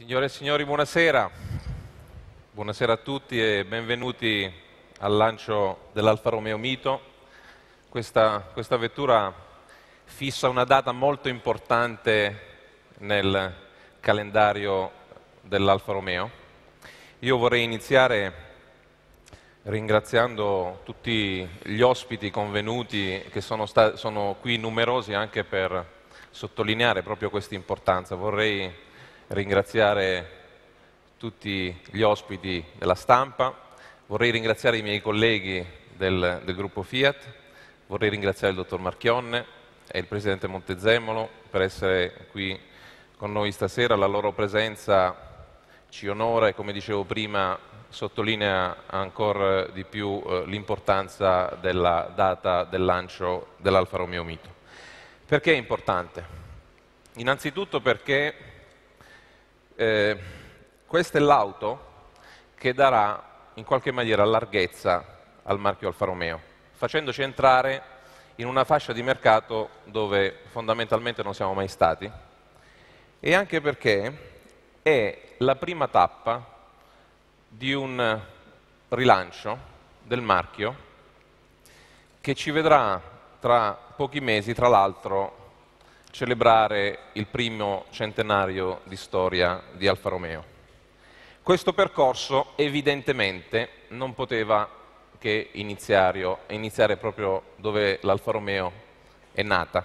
Signore e signori, buonasera. Buonasera a tutti e benvenuti al lancio dell'Alfa Romeo Mito. Questa, questa, vettura fissa una data molto importante nel calendario dell'Alfa Romeo. Io vorrei iniziare ringraziando tutti gli ospiti convenuti che sono, sono qui numerosi anche per sottolineare proprio questa importanza. Vorrei ringraziare tutti gli ospiti della stampa, vorrei ringraziare i miei colleghi del, del gruppo Fiat, vorrei ringraziare il dottor Marchionne e il presidente Montezemolo per essere qui con noi stasera, la loro presenza ci onora e come dicevo prima sottolinea ancora di più eh, l'importanza della data del lancio dell'Alfa Romeo Mito. Perché è importante? Innanzitutto perché eh, questa è l'auto che darà in qualche maniera larghezza al marchio Alfa Romeo, facendoci entrare in una fascia di mercato dove fondamentalmente non siamo mai stati e anche perché è la prima tappa di un rilancio del marchio che ci vedrà tra pochi mesi, tra l'altro, celebrare il primo centenario di storia di Alfa Romeo. Questo percorso evidentemente non poteva che iniziare proprio dove l'Alfa Romeo è nata.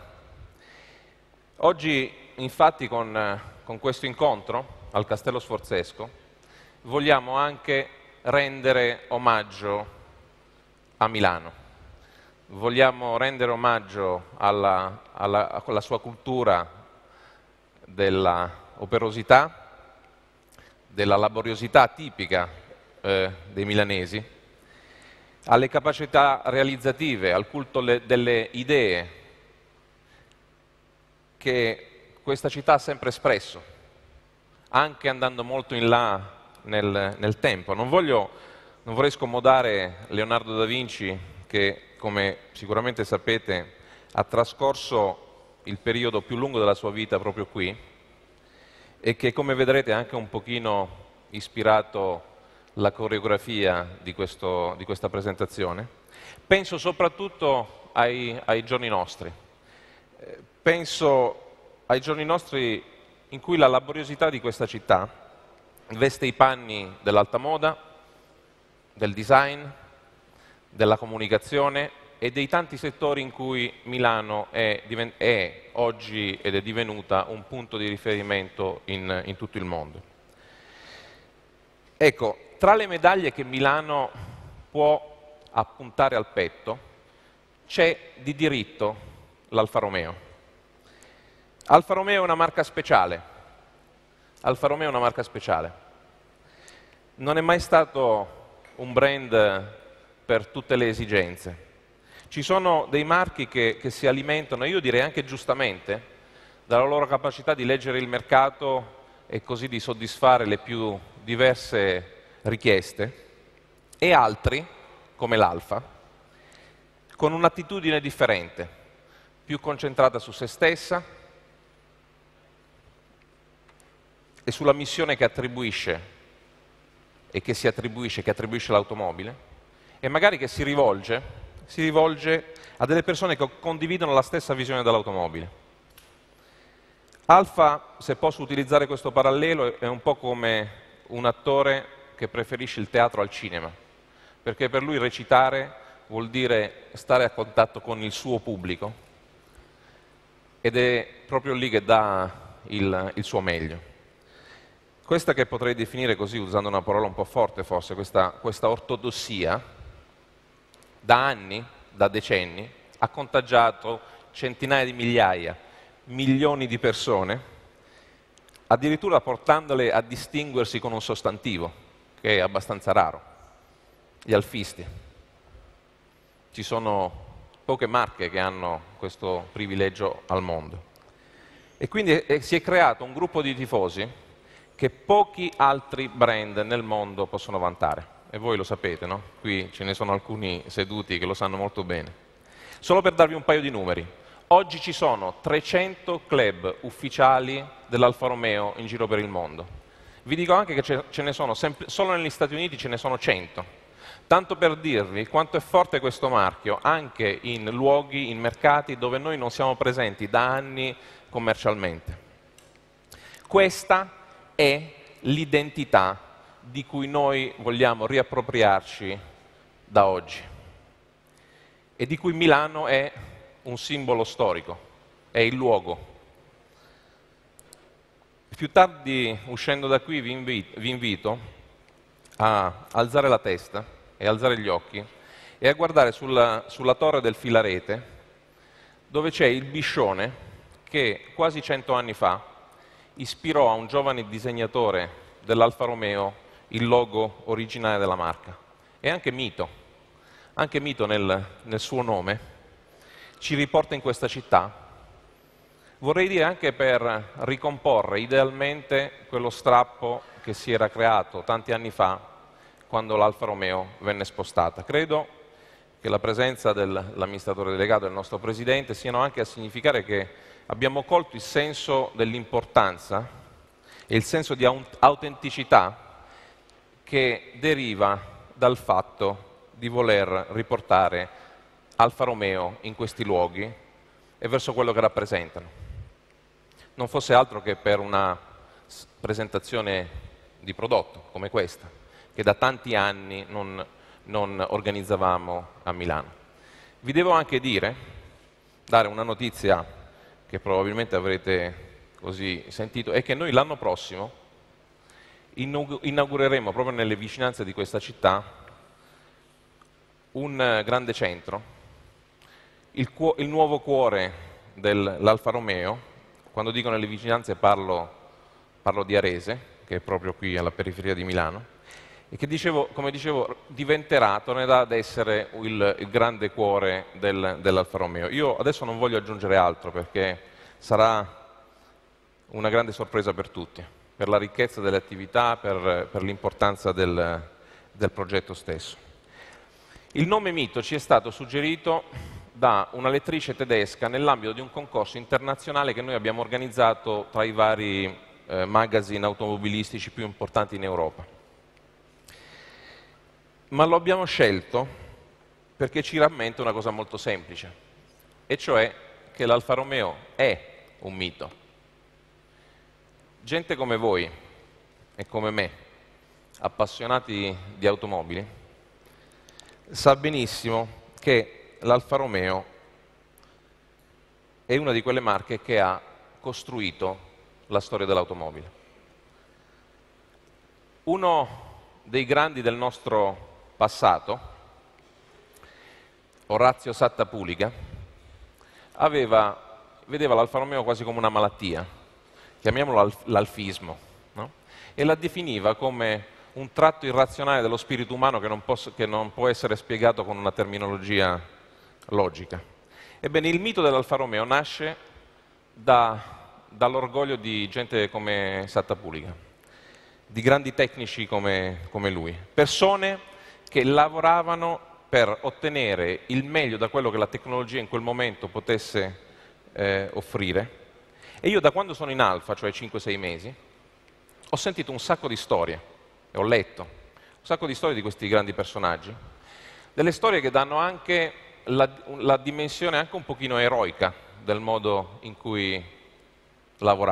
Oggi infatti con, con questo incontro al Castello Sforzesco vogliamo anche rendere omaggio a Milano vogliamo rendere omaggio alla, alla, alla sua cultura dell'operosità, della laboriosità tipica eh, dei milanesi, alle capacità realizzative, al culto le, delle idee che questa città ha sempre espresso, anche andando molto in là nel, nel tempo. Non, voglio, non vorrei scomodare Leonardo da Vinci che, come sicuramente sapete, ha trascorso il periodo più lungo della sua vita proprio qui e che, come vedrete, ha anche un pochino ispirato la coreografia di, questo, di questa presentazione. Penso soprattutto ai, ai giorni nostri. Penso ai giorni nostri in cui la laboriosità di questa città veste i panni dell'alta moda, del design, della comunicazione e dei tanti settori in cui Milano è, è, oggi ed è divenuta un punto di riferimento in, in tutto il mondo. Ecco, tra le medaglie che Milano può appuntare al petto c'è di diritto l'Alfa Romeo. Alfa Romeo è una marca speciale. Alfa Romeo è una marca speciale. Non è mai stato un brand per tutte le esigenze. Ci sono dei marchi che, che si alimentano, io direi anche giustamente, dalla loro capacità di leggere il mercato e così di soddisfare le più diverse richieste, e altri, come l'Alfa, con un'attitudine differente, più concentrata su se stessa e sulla missione che attribuisce e che si attribuisce, che attribuisce all'automobile, e magari che si rivolge, si rivolge a delle persone che condividono la stessa visione dell'automobile. Alfa, se posso utilizzare questo parallelo, è un po' come un attore che preferisce il teatro al cinema, perché per lui recitare vuol dire stare a contatto con il suo pubblico ed è proprio lì che dà il, il suo meglio. Questa che potrei definire così, usando una parola un po' forte forse, questa, questa ortodossia, da anni, da decenni, ha contagiato centinaia di migliaia, milioni di persone, addirittura portandole a distinguersi con un sostantivo, che è abbastanza raro, gli alfisti. Ci sono poche marche che hanno questo privilegio al mondo. E quindi eh, eh, si è creato un gruppo di tifosi che pochi altri brand nel mondo possono vantare e voi lo sapete, no? Qui ce ne sono alcuni seduti che lo sanno molto bene. Solo per darvi un paio di numeri. Oggi ci sono 300 club ufficiali dell'Alfa Romeo in giro per il mondo. Vi dico anche che ce ne sono, solo negli Stati Uniti ce ne sono 100. Tanto per dirvi quanto è forte questo marchio anche in luoghi, in mercati dove noi non siamo presenti da anni commercialmente. Questa è l'identità di cui noi vogliamo riappropriarci da oggi e di cui Milano è un simbolo storico, è il luogo. Più tardi, uscendo da qui, vi invito, vi a alzare la testa e alzare gli occhi e a guardare sulla, sulla torre del Filarete, dove c'è il biscione che quasi cento anni fa ispirò a un giovane disegnatore dell'Alfa Romeo il logo originale della marca. E anche Mito, anche Mito nel, nel suo nome, ci riporta in questa città, vorrei dire anche per ricomporre idealmente quello strappo che si era creato tanti anni fa quando l'Alfa Romeo venne spostata. Credo che la presenza dell'amministratore delegato e del nostro Presidente siano anche a significare che abbiamo colto il senso dell'importanza e il senso di autenticità che deriva dal fatto di voler riportare Alfa Romeo in questi luoghi e verso quello che rappresentano. Non fosse altro che per una presentazione di prodotto come questa, che da tanti anni non, non organizzavamo a Milano. Vi devo anche dire, dare una notizia che probabilmente avrete così sentito, è che noi l'anno prossimo inaugureremo proprio nelle vicinanze di questa città un eh, grande centro, il, il nuovo cuore dell'Alfa Romeo, quando dico nelle vicinanze parlo, parlo, di Arese, che è proprio qui alla periferia di Milano, e che dicevo, come dicevo diventerà, tornerà ad essere il, il grande cuore del, dell'Alfa Romeo. Io adesso non voglio aggiungere altro perché sarà una grande sorpresa per tutti per la ricchezza delle attività, per, per l'importanza del, del progetto stesso. Il nome mito ci è stato suggerito da una lettrice tedesca nell'ambito di un concorso internazionale che noi abbiamo organizzato tra i vari eh, magazine automobilistici più importanti in Europa. Ma lo abbiamo scelto perché ci rammenta una cosa molto semplice, e cioè che l'Alfa Romeo è un mito gente come voi e come me, appassionati di automobili, sa benissimo che l'Alfa Romeo è una di quelle marche che ha costruito la storia dell'automobile. Uno dei grandi del nostro passato, Orazio Sattapuliga, aveva, vedeva l'Alfa Romeo quasi come una malattia, chiamiamolo l'alfismo, no? e la definiva come un tratto irrazionale dello spirito umano che non, posso, che non può essere spiegato con una terminologia logica. Ebbene, il mito dell'Alfa Romeo nasce da, dall'orgoglio di gente come Sattapuliga, di grandi tecnici come, come lui, persone che lavoravano per ottenere il meglio da quello che la tecnologia in quel momento potesse eh, offrire e io da quando sono in alfa, cioè 5-6 mesi, ho sentito un sacco di storie, e ho letto, un sacco di storie di questi grandi personaggi, delle storie che danno anche la, la dimensione anche un pochino eroica del modo in cui lavorare.